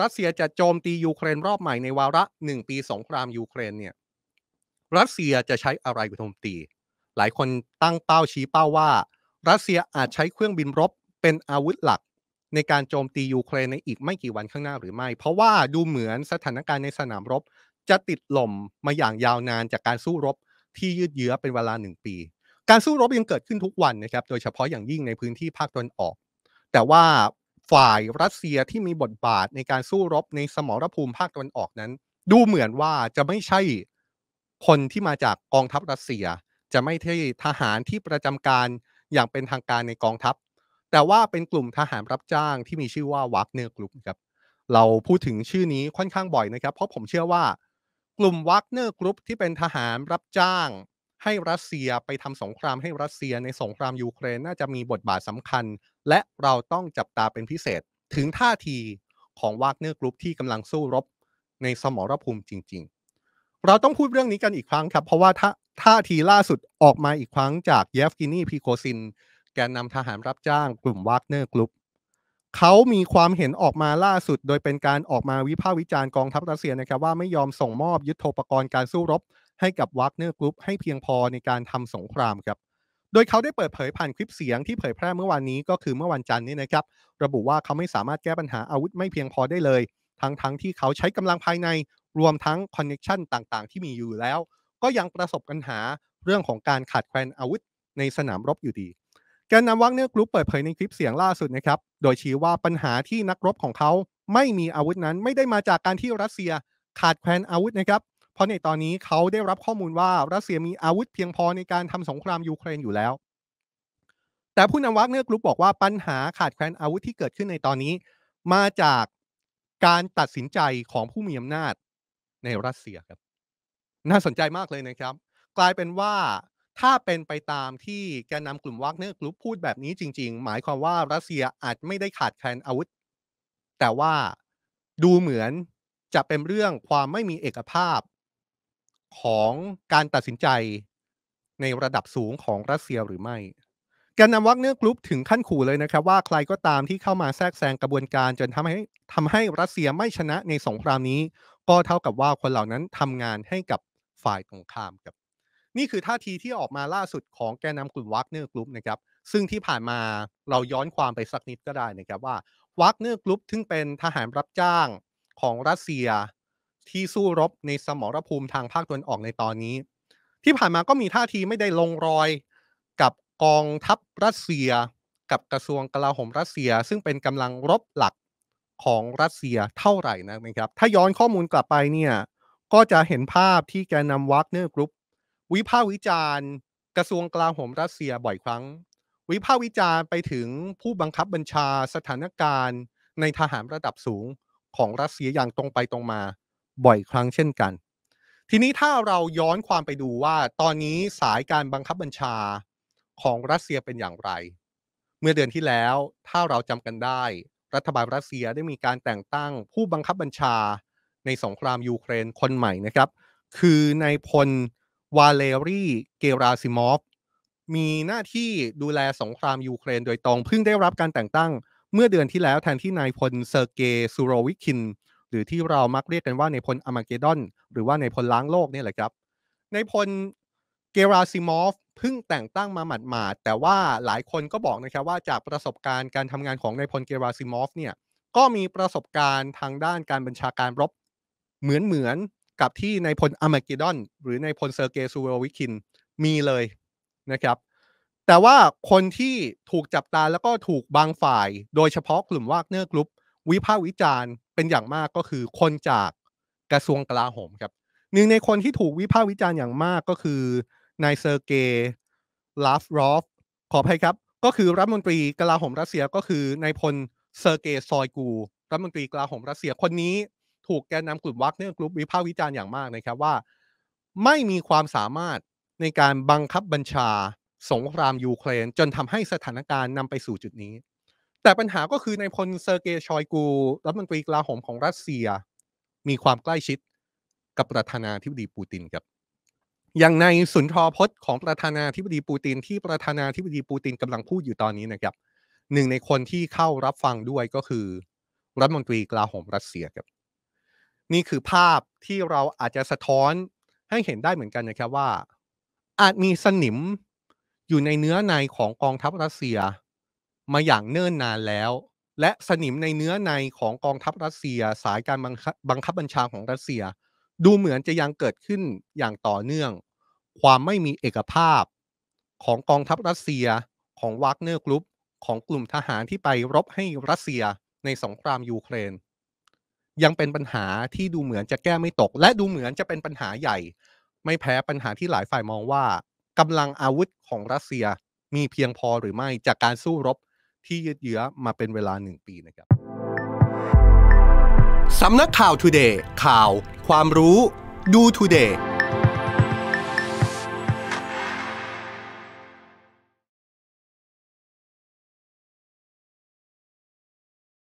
รัสเซียจะโจมตี ยูเครนรอบใหม่ในวาระหนึ่งปีสงครามยูเครนเนี่ยรัสเซียจะใช้อะไรไโจมตี หลายคนตั้งเป้าชี้เป้าว่า รัสเซียอาจใช้เครื่องบินรบเป็นอาวุธหลัก ในการโจมตียูเครนในอีกไม่กี่วันข้างหน้าหรือไม่ เพราะว่าดูเหมือนสถานการณ์ในสนามรบจะติดลมมาอย่างยาวนานจากการสู้รบที่ยืดเยื้อเป็นเวลาหนึ่งปี การสู้รบยังเกิดขึ้นทุกวันนะครับโดยเฉพาะอย่างยิ่งในพื้นที่ภาคตะวันออก แต่ว่าฝ่ายรัสเซียที่มีบทบาทในการสู้รบในสมรภูมิภาคตะวันออกนั้น ดูเหมือนว่าจะไม่ใช่คนที่มาจากกองทัพรัสเซีย จะไม่ใช่ทหารที่ประจำการอย่างเป็นทางการในกองทัพ แต่ว่าเป็นกลุ่มทหารรับจ้างที่มีชื่อว่าวักเนอร์กลุ่มครับเราพูดถึงชื่อนี้ค่อนข้างบ่อยนะครับ เพราะผมเชื่อว่า กลุ่มวักเนอร์กรุ๊ปที่เป็นทหารรับจ้างให้รัสเซียไปทำสงครามให้รัสเซียในสงคราม ยูเครนน่าจะมีบทบาทสำคัญ และเราต้องจับตาเป็นพิเศษ ถึงท่าทีของวากเนอร์กรุ๊ปที่กำลังสู้รบในสมรภูมิจริง ๆ เราต้องพูดเรื่องนี้กันอีกครั้งครับเพราะว่าถ้าท่าทีล่าสุดออกมาอีกครั้งจากเยฟกินีพีโคซินแกนนำทหารรับจ้างกลุ่มวากเนอร์กรุ๊ปเขามีความเห็นออกมาล่าสุด โดยเป็นการออกมาวิพากษ์วิจารณ์กองทัพรัสเซียนะครับว่าไม่ยอมส่งมอบยุทโธปกรณ์การสู้รบให้กับวัคเนอร์กรุ๊ปให้เพียงพอในการทำสงครามครับ โดยเขาได้เปิดเผยผ่านคลิปเสียงที่เผยแพร่เมื่อวานนี้ก็คือเมื่อวันจันทร์นี้นะครับระบุว่าเขาไม่สามารถแก้ปัญหาอาวุธไม่เพียงพอได้เลย ทั้งๆทที่เขาใช้กำลังภายในรวมทั้งคอนเน็ชันต่างๆ ที่มีอยู่แล้ว ก็ยังประสบปัญหาเรื่องของการขาดแคลนอาวุธในสนามรบอยู่ดีแกนนำวักเนอร์กรุ๊ปเปิดเผยในคลิปเสียงล่าสุดนะครับโดยชี้ว่าปัญหาที่นักรบของเขาไม่มีอาวุธนั้นไม่ได้มาจากการที่รัสเซียขาดแคลนอาวุธนะครับเพราะในตอนนี้เขาได้รับข้อมูลว่ารัสเซียมีอาวุธเพียงพอในการทำสงคราม ยูเครนอยู่แล้ว แต่ผู้นำวักเนอร์กรุ๊ปบอกว่าปัญหาขาดแคลนอาวุธที่เกิดขึ้นในตอนนี้ มาจากการตัดสินใจของผู้มีอำนาจในรัสเซียครับ น่าสนใจมากเลยนะครับ กลายเป็นว่าถ้าเป็นไปตามที่แกนนำกลุ่มวักเนอร์กรุ๊ปพูดแบบนี้จริง ๆ หมายความว่ารัสเซียอาจไม่ได้ขาดแคลนอาวุธ แต่ว่าดูเหมือนจะเป็นเรื่องความไม่มีเอกภาพของการตัดสินใจในระดับสูงของรัสเซียหรือไม่ แกนนำวักเนื้อกรุ๊ปถึงขั้นขู่เลยนะครับว่าใครก็ตามที่เข้ามาแทรกแซงกระบวนการจนทำให้ทำาให้รัสเซียไม่ชนะในสงครามนี้ ก็เท่ากับว่าคนเหล่านั้นทำงานให้กับฝ่ายตรงข้ามครับนี่คือท่าทีที่ออกมาล่าสุดของแกนนำกลุ่มวักเนื้อกรุ๊ปนะครับซึ่งที่ผ่านมาเราย้อนความไปสักนิดก็ได้นะครับว่าวักเนื้อกรุ๊ปซึ่งเป็นทหารรับจ้างของรัสเซียที่สู้รบในสมรภูมิทางภาคตะวันออกในตอนนี้ ที่ผ่านมาก็มีท่าทีไม่ได้ลงรอย กับกองทัพรัสเซียกับกระทรวงกลาโหมรัสเซีย ซึ่งเป็นกำลังรบหลักของรัสเซียเท่าไหร่นะครับถ้าย้อนข้อมูลกลับไปเนี่ยก็จะเห็นภาพที่แกนำวักเนอร์กรุ๊ปวิพากษ์วิจารณ์ กระทรวงกลาโหมรัสเซียบ่อยครั้ง วิพากษ์วิจารณ์ไปถึงผู้บังคับบัญชาสถานการณ์ ในทหารระดับสูงของรัสเซียอย่างตรงไปตรงมาบ่อยครั้งเช่นกัน ทีนี้ถ้าเราย้อนความไปดูว่าตอนนี้สายการบังคับบัญชาของรัสเซียเป็นอย่างไร เมื่อเดือนที่แล้วถ้าเราจำกันได้ รัฐบาลรัสเซียได้มีการแต่งตั้ง ผู้บังคับบัญชาในสงครามยูเครนคนใหม่นะครับ คือนายพลวาเลรีเกราซิมอฟมีหน้าที่ดูแลสงครามยูเครนโดยตรงเพิ่งได้รับการแต่งตั้ง เมื่อเดือนที่แล้วแทนที่นายพลเซอร์เกย์ซูโรวิคินหรือที่เรามักเรียกกันว่าในพลอมาเกดอนหรือว่าในพลล้างโลกนี่แหละครับในพลเกราซิมอฟเพิ่งแต่งตั้งมาหมาดๆแต่ว่าหลายคนก็บอกนะครับว่าจากประสบการณ์การทำงานของในพลเกราซิมอฟเนี่ยก็มีประสบการณ์ทางด้านการบัญชาการรบเหมือนๆกับที่ในพลอเมกดอนหรือในพลเซอร์เกซูเววิคินมีเลยนะครับแต่ว่าคนที่ถูกจับตาแล้วก็ถูกบางฝ่าย โดยเฉพาะกลุ่มวากเนอร์กรุ๊ป วิพากษ์วิจารณ์เป็นอย่างมากก็คือคนจากกระทรวงกลาโหมครับหนึ่งในคนที่ถูกวิพากษ์วิจารณ์อย่างมากก็คือนายเซอร์เกย์ลาฟรอฟขออภัยครับ ก็คือรัฐมนตรีกลาโหมรัสเซียก็คือนายพลเซอร์เกย์ซอยกูรัฐมนตรีกลาโหมรัสเซียคนนี้ถูกแกนนากลุ่มวักเนื้อกลุ่มวิพากษ์วิจารณ์อย่างมากนะครับว่า ไม่มีความสามารถในการบังคับบัญชาสงครามยูเครนจนทำให้สถานการณ์นำไปสู่จุดนี้แต่ปัญหาก็คือในพลเซอร์เกย์ชอยกู รัฐมนตรีกลาโหมของรัสเซีย มีความใกล้ชิดกับประธานาธิบดีปูตินครับ อย่างในสุนทรพจน์ของประธานาธิบดีปูตินที่ประธานาธิบดีปูตินกำลังพูดอยู่ตอนนี้นะครับหนึ่งในคนที่เข้ารับฟังด้วยก็คือ รัฐมนตรีกลาโหมรัสเซียครับนี่คือภาพที่เราอาจจะสะท้อนให้เห็นได้เหมือนกันนะครับว่า อาจมีสนิมอยู่ในเนื้อในของกองทัพรัสเซียมาอย่างเนิ่นนานแล้ว และสนิมในเนื้อในของกองทัพรัสเซียสายการบังคับบัญชาของรัสเซีย ดูเหมือนจะยังเกิดขึ้นอย่างต่อเนื่อง ความไม่มีเอกภาพ ของกองทัพรัสเซีย ของวากเนอร์กรุ๊ป ของกลุ่มทหารที่ไปรบให้รัสเซียในสงครามยูเครนยังเป็นปัญหาที่ดูเหมือนจะแก้ไม่ตก และดูเหมือนจะเป็นปัญหาใหญ่ ไม่แพ้ปัญหาที่หลายฝ่ายมองว่ากำลังอาวุธของรัสเซียมีเพียงพอหรือไม่จากการสู้รบที่ยืดเยื้อมาเป็นเวลา 1 ปีนะครับ สำนักข่าว Today ข่าว ความรู้ ดู Today